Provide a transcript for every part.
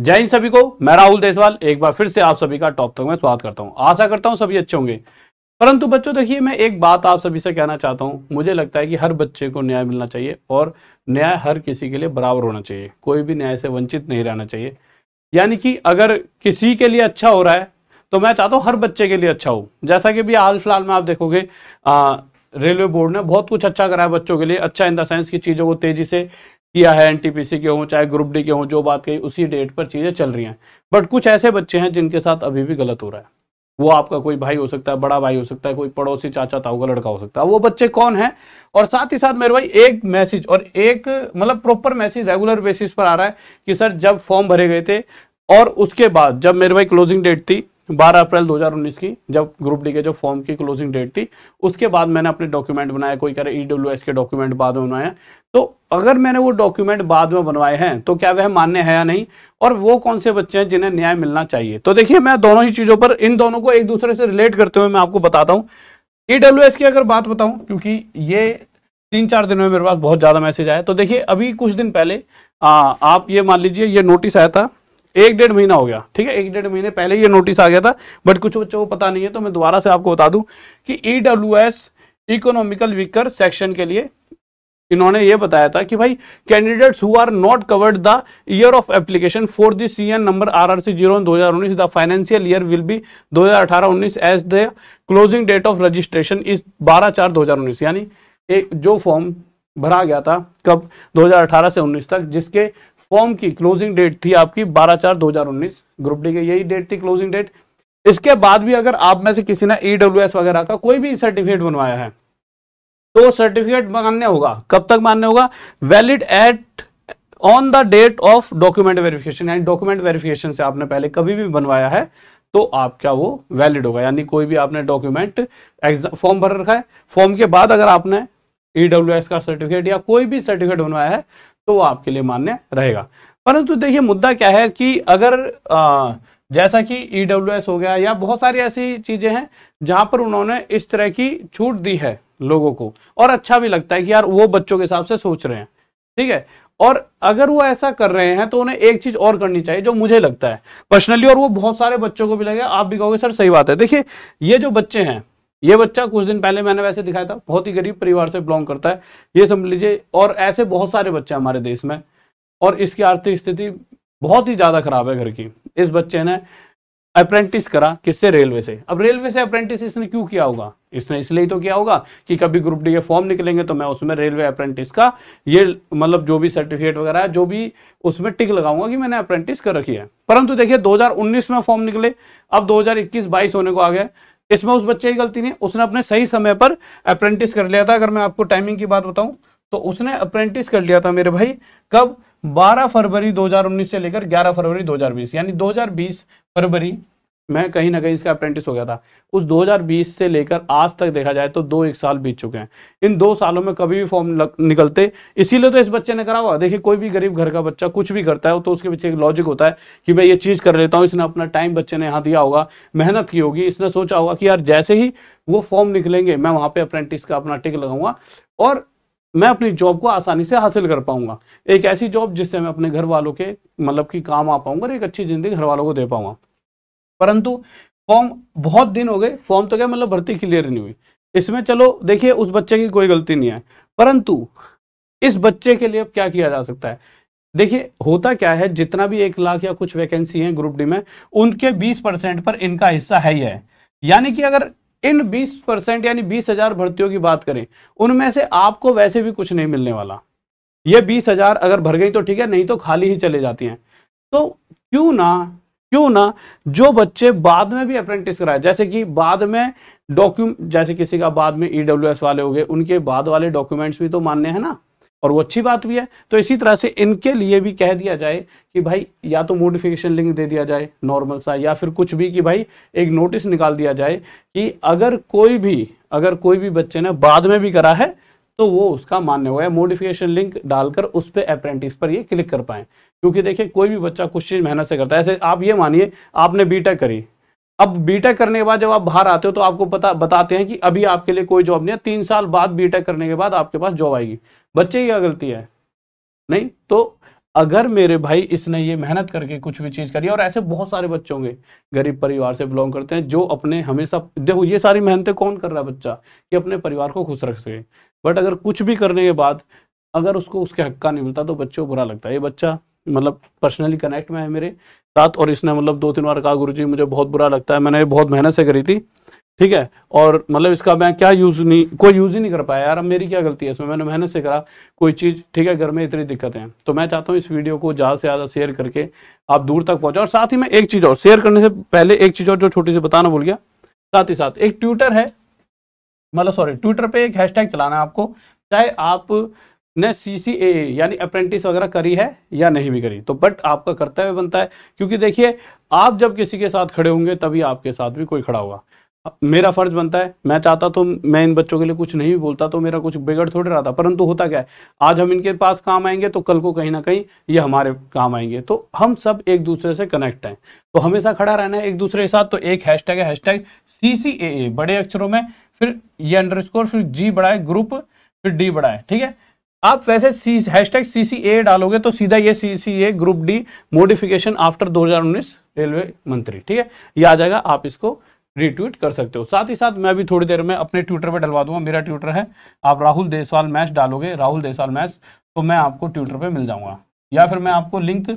जय हिंद सभी को मैं राहुल देसवाल एक बार फिर से आप सभी का टॉप तक में स्वागत करता हूं आशा करता हूं सभी अच्छे होंगे परंतु बच्चों देखिए मैं एक बात आप सभी से कहना चाहता हूं मुझे लगता है कि हर बच्चे को न्याय मिलना चाहिए और न्याय हर किसी के लिए बराबर होना चाहिए कोई भी न्याय से वंचित नहीं रहना चाहिए यानी कि अगर किसी के लिए अच्छा हो रहा है तो मैं चाहता हूँ हर बच्चे के लिए अच्छा हो जैसा कि भी हाल फिलहाल में आप देखोगे रेलवे बोर्ड ने बहुत कुछ अच्छा करा है बच्चों के लिए अच्छा इन द सेंस की चीज़ों को तेजी से किया है एनटीपीसी के हों चाहे ग्रुप डी के हों जो बात कही उसी डेट पर चीज़ें चल रही हैं बट कुछ ऐसे बच्चे हैं जिनके साथ अभी भी गलत हो रहा है वो आपका कोई भाई हो सकता है बड़ा भाई हो सकता है कोई पड़ोसी चाचा ताऊ का लड़का हो सकता है वो बच्चे कौन है और साथ ही साथ मेरे भाई एक मैसेज और एक मतलब प्रॉपर मैसेज रेगुलर बेसिस पर आ रहा है कि सर जब फॉर्म भरे गए थे और उसके बाद जब मेरे भाई क्लोजिंग डेट थी 12 अप्रैल 2019 की जब ग्रुप डी के जो फॉर्म की क्लोजिंग डेट थी उसके बाद मैंने अपने डॉक्यूमेंट बनाया कोई कह रहा है ईडब्ल्यू के डॉक्यूमेंट बाद में बनाया तो अगर मैंने वो डॉक्यूमेंट बाद में बनवाए हैं तो क्या वह मान्य है या नहीं और वो कौन से बच्चे हैं जिन्हें न्याय मिलना चाहिए तो देखिए मैं दोनों ही चीजों पर इन दोनों को एक दूसरे से रिलेट करते हुए मैं आपको बताता हूँ ईडब्ल्यू e की अगर बात बताऊं क्योंकि ये तीन चार दिन में मेरे पास बहुत ज्यादा मैसेज आया तो देखिये अभी कुछ दिन पहले आप ये मान लीजिए ये नोटिस आया था एक डेढ़ महीना हो गया ठीक है एक डेढ़ महीने पहले ये नोटिस आ गया था बट कुछ बच्चों को पता नहीं है तो मैं दोबारा से आपको बता दूं कि E W S economical weaker section के लिए इन्होंने ये बताया था कि भाई candidates who are not covered the year of application for this C N number R R C zero दो हजार उन्नीस the financial year will be दो हजार अठारह उन्नीस as the closing date of registration इस बारह चार दो हजार उन्नीस यानी एक जो फॉर्म भरा गया था कब 2018 से 19 तक जिसके फॉर्म की क्लोजिंग डेट थी आपकी बारह चार दो हजार उन्नीस ग्रुप डी की यही डेट थी क्लोजिंग डेट इसके बाद भी अगर आप में से किसी ने ईडब्ल्यू e वगैरह का कोई भी सर्टिफिकेट बनवाया है तो सर्टिफिकेट मान्य होगा कब तक मान्य होगा valid at on the date of document verification यानी डॉक्यूमेंट वेरिफिकेशन से आपने पहले कभी भी बनवाया है तो आप क्या वो वैलिड होगा यानी कोई भी आपने डॉक्यूमेंट एग्जाम फॉर्म भर रखा है फॉर्म के बाद अगर आपने ईडब्ल्यू e का सर्टिफिकेट या कोई भी सर्टिफिकेट बनवाया है तो वो आपके लिए मान्य रहेगा परंतु देखिए मुद्दा क्या है कि अगर आ, जैसा कि ई e हो गया या बहुत सारी ऐसी चीजें हैं जहां पर उन्होंने इस तरह की छूट दी है लोगों को और अच्छा भी लगता है कि यार वो बच्चों के हिसाब से सोच रहे हैं ठीक है और अगर वो ऐसा कर रहे हैं तो उन्हें एक चीज और करनी चाहिए जो मुझे लगता है पर्सनली और वो बहुत सारे बच्चों को भी लगे आप भी कहोगे सर सही बात है देखिए ये जो बच्चे हैं ये बच्चा कुछ दिन पहले मैंने वैसे दिखाया था बहुत ही गरीब परिवार से बिलोंग करता है ये समझ लीजिए और ऐसे बहुत सारे बच्चे हमारे देश में और इसकी आर्थिक स्थिति बहुत ही ज़्यादा खराब है घर की इस बच्चे ने अप्रेंटिस करा किससे रेलवे से अब रेलवे से अप्रेंटिस इसने क्यों किया होगा इसने इसलिए तो किया होगा कि कभी ग्रुप डी के फॉर्म निकलेंगे तो मैं उसमें रेलवे अप्रेंटिस का ये मतलब जो भी सर्टिफिकेट वगैरह है जो भी उसमें टिक लगाऊंगा कि मैंने अप्रेंटिस कर रखी है परंतु देखिए 2019 में फॉर्म निकले अब 2021 22 होने को आ गया इसमें उस बच्चे की गलती नहीं उसने अपने सही समय पर अप्रेंटिस कर लिया था अगर मैं आपको टाइमिंग की बात बताऊं तो उसने अप्रेंटिस कर लिया था मेरे भाई कब 12 फरवरी 2019 से लेकर 11 फरवरी 2020 यानी 2020 फरवरी मैं कहीं ना कहीं इसका अप्रेंटिस हो गया था उस 2020 से लेकर आज तक देखा जाए तो दो एक साल बीत चुके हैं इन दो सालों में कभी भी फॉर्म निकलते इसीलिए तो इस बच्चे ने करा हुआ देखिए कोई भी गरीब घर का बच्चा कुछ भी करता है तो उसके पीछे एक लॉजिक होता है कि मैं ये चीज़ कर लेता हूँ इसने अपना टाइम बच्चे ने यहाँ दिया होगा मेहनत की होगी इसने सोचा होगा कि यार जैसे ही वो फॉर्म निकलेंगे मैं वहां पर अप्रेंटिस का अपना टिक लगाऊंगा और मैं अपनी जॉब को आसानी से हासिल कर पाऊंगा एक ऐसी जॉब जिससे मैं अपने घर वालों के मतलब की काम आ पाऊंगा और एक अच्छी जिंदगी घर वालों को दे पाऊंगा परंतु फॉर्म बहुत दिन हो गए फॉर्म तो क्या मतलब भर्ती क्लियर नहीं हुई इसमें चलो देखिए उस बच्चे की कोई गलती नहीं है परंतु इस बच्चे के लिए अब क्या किया जा सकता है देखिए होता क्या है जितना भी एक लाख या कुछ वैकेंसी है ग्रुप डी में उनके बीस परसेंट पर इनका हिस्सा है ही है यानी कि अगर इन 20 परसेंट यानी बीस हजार भर्तियों की बात करें उनमें से आपको वैसे भी कुछ नहीं मिलने वाला ये बीस हजार अगर भर गई तो ठीक है नहीं तो खाली ही चले जाती हैं तो क्यों ना क्यों ना जो बच्चे बाद में भी अप्रेंटिस कराए जैसे कि बाद में डॉक्यूमेंट जैसे किसी का बाद में ईडब्ल्यू e वाले हो गए उनके बाद वाले डॉक्यूमेंट्स भी तो मान्य है ना और वो अच्छी बात भी है तो इसी तरह से इनके लिए भी कह दिया जाए कि भाई या तो मोडिफिकेशन लिंक दे दिया जाए नॉर्मल सा या फिर कुछ भी कि भाई एक नोटिस निकाल दिया जाए कि अगर कोई भी अगर कोई भी बच्चे ने बाद में भी करा है तो वो उसका मान्य हुआ है मोडिफिकेशन लिंक डालकर उस पर अप्रेंटिस पर ये क्लिक कर पाए क्योंकि देखिए कोई भी बच्चा कुछ चीज़ मेहनत से करता है ऐसे आप ये मानिए आपने बी करी अब बीटेक करने के बाद जब आप बाहर आते हो तो आपको पता बताते हैं कि अभी आपके लिए कोई जॉब नहीं है तीन साल बाद बीटेक करने के बाद आपके पास जॉब आएगी बच्चे की क्या गलती है नहीं तो अगर मेरे भाई इसने ये मेहनत करके कुछ भी चीज़ करी और ऐसे बहुत सारे बच्चे होंगे गरीब परिवार से बिलोंग करते हैं जो अपने हमेशा देखो ये सारी मेहनतें कौन कर रहा है बच्चा कि अपने परिवार को खुश रख सके बट अगर कुछ भी करने के बाद अगर उसको उसके हक का नहीं मिलता तो बच्चे को बुरा लगता है ये बच्चा मतलब पर्सनली कनेक्ट में है मेरे साथ और इसने मतलब दो तीन बार कहा गुरु जी मुझे बहुत बुरा लगता है मैंने बहुत मेहनत से करी थी ठीक है और मतलब इसका मैं क्या यूज़ नहीं कोई यूज़ ही नहीं कर पाया यार मेरी क्या गलती है इसमें मैंने मेहनत से करा कोई चीज़ ठीक है घर में इतनी दिक्कतें हैं तो मैं चाहता हूँ इस वीडियो को ज़्यादा से ज़्यादा शेयर करके आप दूर तक पहुंचा और साथ ही मैं एक चीज़ और शेयर करने से पहले एक चीज़ और जो छोटी सी बताना भूल गया साथ ही साथ एक ट्विटर है मतलब सॉरी ट्विटर पे एक हैशटैग चलाना है आपको चाहे आप ने सी सी ए यानी अप्रेंटिस वगैरह करी है या नहीं भी करी तो बट आपका कर्तव्य बनता है क्योंकि देखिए आप जब किसी के साथ खड़े होंगे तभी आपके साथ भी कोई खड़ा होगा मेरा फर्ज बनता है मैं चाहता तो मैं इन बच्चों के लिए कुछ नहीं बोलता तो मेरा कुछ बिगड़ थोड़ी रहा था परंतु होता क्या है आज हम इनके पास काम आएंगे तो कल को कहीं ना कहीं ये हमारे काम आएंगे तो हम सब एक दूसरे से कनेक्ट हैं तो हमेशा खड़ा रहना है एक दूसरे के साथ तो एक हैशटैग है हैशटैग सी बड़े अक्षरों में फिर ये अंडर स्कोर फिर जी बढ़ाए ग्रुप फिर डी बढ़ाए ठीक है आप वैसे सी हैश टैग सी सी ए डालोगे तो सीधा ये C C A group D modification after 2019 railway मंत्री ठीक है ये आ जाएगा आप इसको रीट्वीट कर सकते हो साथ ही साथ मैं अभी थोड़ी देर में अपने ट्विटर पे डलवा दूंगा मेरा ट्विटर है आप राहुल देसवाल मैच डालोगे राहुल देसवाल मैच तो मैं आपको ट्विटर पर मिल जाऊंगा या फिर मैं आपको लिंक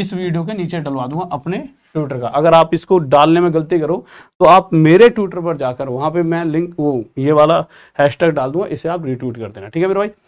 इस वीडियो के नीचे डलवा दूंगा अपने ट्विटर का अगर आप इसको डालने में गलती करो तो आप मेरे ट्विटर पर जाकर वहां पे मैं लिंक वो ये वाला हैशटैग डाल दूंगा इसे आप रिट्वीट कर देना ठीक है मेरे भाई